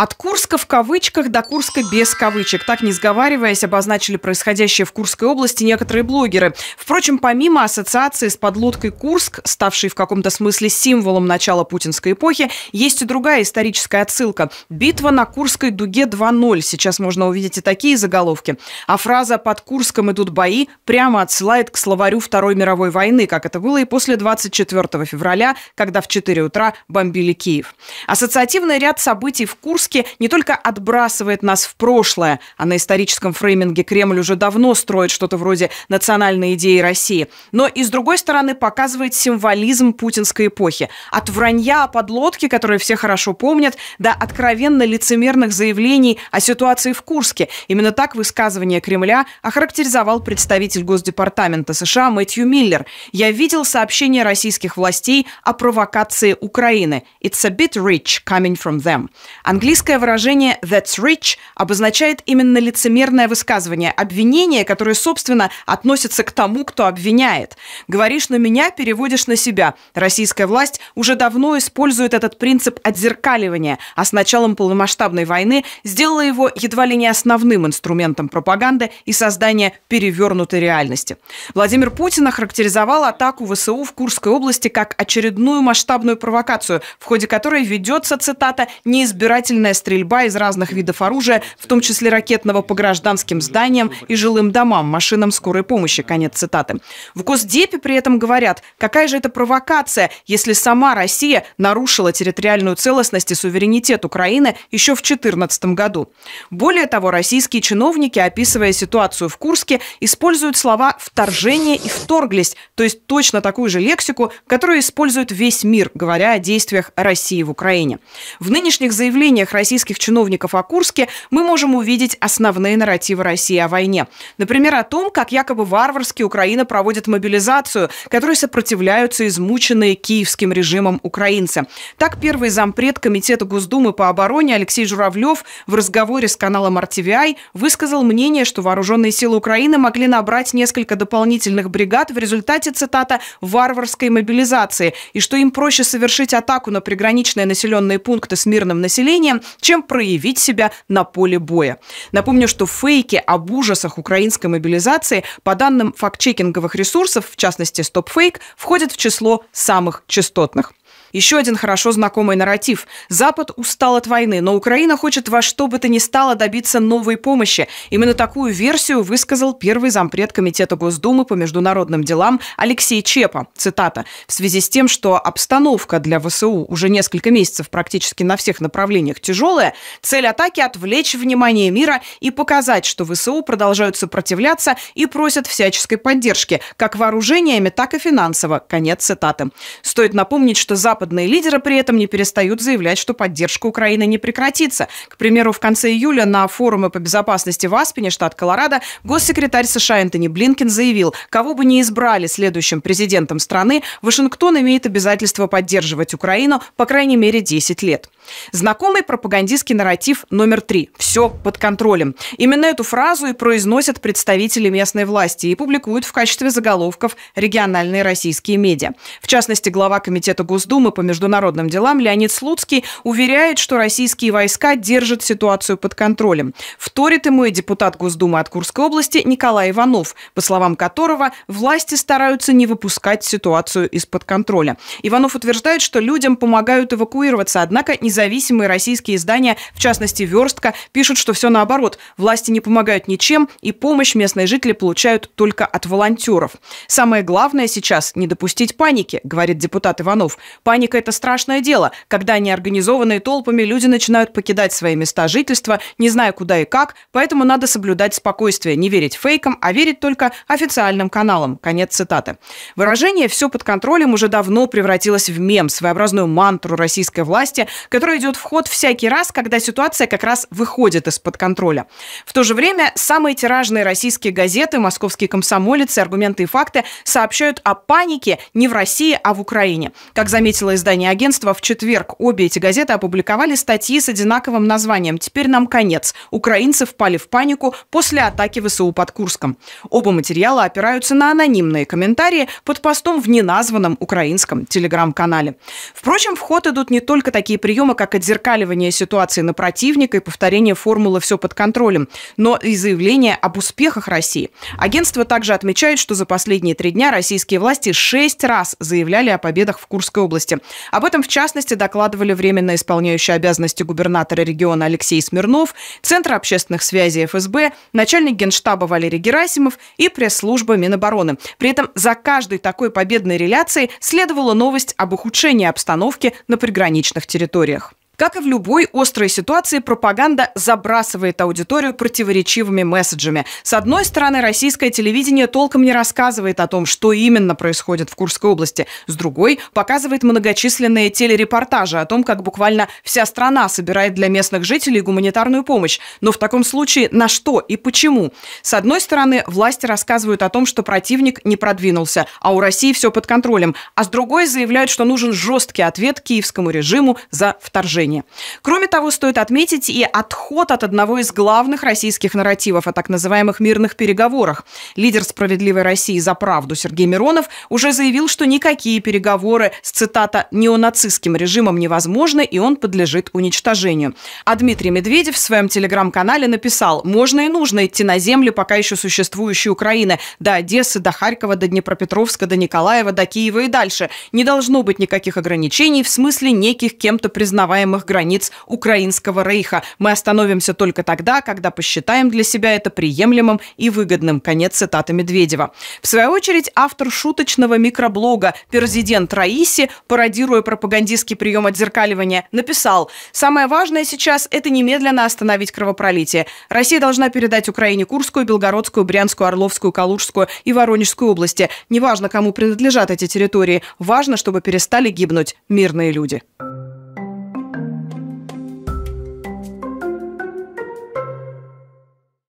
От Курска в кавычках до Курска без кавычек. Так, не сговариваясь, обозначили происходящее в Курской области некоторые блогеры. Впрочем, помимо ассоциации с подлодкой Курск, ставшей в каком-то смысле символом начала путинской эпохи, есть и другая историческая отсылка. «Битва на Курской дуге 2.0». Сейчас можно увидеть и такие заголовки. А фраза «под Курском идут бои» прямо отсылает к словарю Второй мировой войны, как это было и после 24 февраля, когда в 4 утра бомбили Киев. Ассоциативный ряд событий в Курске Брянске не только отбрасывает нас в прошлое, а на историческом фрейминге Кремль уже давно строит что-то вроде национальной идеи России, но и, с другой стороны, показывает символизм путинской эпохи. От вранья о подлодке, которую все хорошо помнят, до откровенно лицемерных заявлений о ситуации в Курске. Именно так высказывание Кремля охарактеризовал представитель Госдепартамента США Мэтью Миллер. «Я видел сообщение российских властей о провокации Украины. It's a bit rich coming from them». Английский Английское выражение «that's rich» обозначает именно лицемерное высказывание, обвинение, которое, собственно, относится к тому, кто обвиняет. «Говоришь на меня, переводишь на себя». Российская власть уже давно использует этот принцип отзеркаливания, а с началом полномасштабной войны сделала его едва ли не основным инструментом пропаганды и создания перевернутой реальности. Владимир Путин охарактеризовал атаку ВСУ в Курской области как очередную масштабную провокацию, в ходе которой ведется, цитата, «неизбирательная огнестрельная стрельба из разных видов оружия, в том числе ракетного по гражданским зданиям и жилым домам, машинам скорой помощи. Конец цитаты. В Госдепе при этом говорят, какая же это провокация, если сама Россия нарушила территориальную целостность и суверенитет Украины еще в 2014 году. Более того, российские чиновники, описывая ситуацию в Курске, используют слова «вторжение» и «вторглись», то есть точно такую же лексику, которую использует весь мир, говоря о действиях России в Украине. В нынешних заявлениях комментариях российских чиновников о Курске мы можем увидеть основные нарративы России о войне. Например, о том, как якобы варварски Украина проводит мобилизацию, которой сопротивляются измученные киевским режимом украинцы. Так, первый зампред Комитета Госдумы по обороне Алексей Журавлев в разговоре с каналом RTVI высказал мнение, что вооруженные силы Украины могли набрать несколько дополнительных бригад в результате, цитата, «варварской мобилизации», и что им проще совершить атаку на приграничные населенные пункты с мирным населением, чем проявить себя на поле боя. Напомню, что фейки об ужасах украинской мобилизации, по данным фактчекинговых ресурсов, в частности StopFake, входят в число самых частотных. Еще один хорошо знакомый нарратив. Запад устал от войны, но Украина хочет во что бы то ни стало добиться новой помощи. Именно такую версию высказал первый зампред Комитета Госдумы по международным делам Алексей Чепа. Цитата. «В связи с тем, что обстановка для ВСУ уже несколько месяцев практически на всех направлениях тяжелая, цель атаки – отвлечь внимание мира и показать, что ВСУ продолжают сопротивляться и просят всяческой поддержки, как вооружениями, так и финансово». Конец цитаты. Стоит напомнить, что Запад западные лидеры при этом не перестают заявлять, что поддержка Украины не прекратится. К примеру, в конце июля на форуме по безопасности в Аспене, штат Колорадо, госсекретарь США Энтони Блинкен заявил, кого бы ни избрали следующим президентом страны, Вашингтон имеет обязательство поддерживать Украину по крайней мере 10 лет. Знакомый пропагандистский нарратив номер три – «все под контролем». Именно эту фразу и произносят представители местной власти и публикуют в качестве заголовков региональные российские медиа. В частности, глава Комитета Госдумы Госдумы по международным делам Леонид Слуцкий уверяет, что российские войска держат ситуацию под контролем. Вторит ему и депутат Госдумы от Курской области Николай Иванов, по словам которого власти стараются не выпускать ситуацию из-под контроля. Иванов утверждает, что людям помогают эвакуироваться, однако независимые российские издания, в частности «Верстка», пишут, что все наоборот. Власти не помогают ничем, и помощь местные жители получают только от волонтеров. Самое главное сейчас – не допустить паники, говорит депутат Иванов. Паника Паника – это страшное дело, когда неорганизованные толпами люди начинают покидать свои места жительства, не зная куда и как, поэтому надо соблюдать спокойствие, не верить фейкам, а верить только официальным каналам. Конец цитаты. Выражение «все под контролем» уже давно превратилось в мем, своеобразную мантру российской власти, которая идет в ход всякий раз, когда ситуация как раз выходит из-под контроля. В то же время самые тиражные российские газеты, московские комсомолицы, аргументы и факты сообщают о панике не в России, а в Украине. Как заметила сообщило издание агентства, в четверг обе эти газеты опубликовали статьи с одинаковым названием «Теперь нам конец. Украинцы впали в панику после атаки ВСУ под Курском». Оба материала опираются на анонимные комментарии под постом в неназванном украинском телеграм-канале. Впрочем, в ход идут не только такие приемы, как отзеркаливание ситуации на противника и повторение формулы «все под контролем», но и заявления об успехах России. Агентство также отмечает, что за последние три дня российские власти шесть раз заявляли о победах в Курской области. Об этом, в частности, докладывали временно исполняющий обязанности губернатора региона Алексей Смирнов, Центр общественных связей ФСБ, начальник Генштаба Валерий Герасимов и пресс-служба Минобороны. При этом за каждой такой победной реляцией следовала новость об ухудшении обстановки на приграничных территориях. Как и в любой острой ситуации, пропаганда забрасывает аудиторию противоречивыми месседжами. С одной стороны, российское телевидение толком не рассказывает о том, что именно происходит в Курской области. С другой, показывает многочисленные телерепортажи о том, как буквально вся страна собирает для местных жителей гуманитарную помощь. Но в таком случае на что и почему? С одной стороны, власти рассказывают о том, что противник не продвинулся, а у России все под контролем. А с другой заявляют, что нужен жесткий ответ киевскому режиму за вторжение отношении. Кроме того, стоит отметить и отход от одного из главных российских нарративов о так называемых мирных переговорах. Лидер «Справедливой России за правду» Сергей Миронов уже заявил, что никакие переговоры с, цитата, «неонацистским режимом невозможны, и он подлежит уничтожению». А Дмитрий Медведев в своем телеграм-канале написал «Можно и нужно идти на земли пока еще существующей Украины, до Одессы, до Харькова, до Днепропетровска, до Николаева, до Киева и дальше. Не должно быть никаких ограничений в смысле неких кем-то признаваемых пределах границ Украинского рейха. Мы остановимся только тогда, когда посчитаем для себя это приемлемым и выгодным. Конец цитаты Медведева. В свою очередь, автор шуточного микроблога «Президент Раиси», пародируя пропагандистский прием отзеркаливания, написал «Самое важное сейчас – это немедленно остановить кровопролитие. Россия должна передать Украине Курскую, Белгородскую, Брянскую, Орловскую, Калужскую и Воронежскую области. Неважно, кому принадлежат эти территории, важно, чтобы перестали гибнуть мирные люди».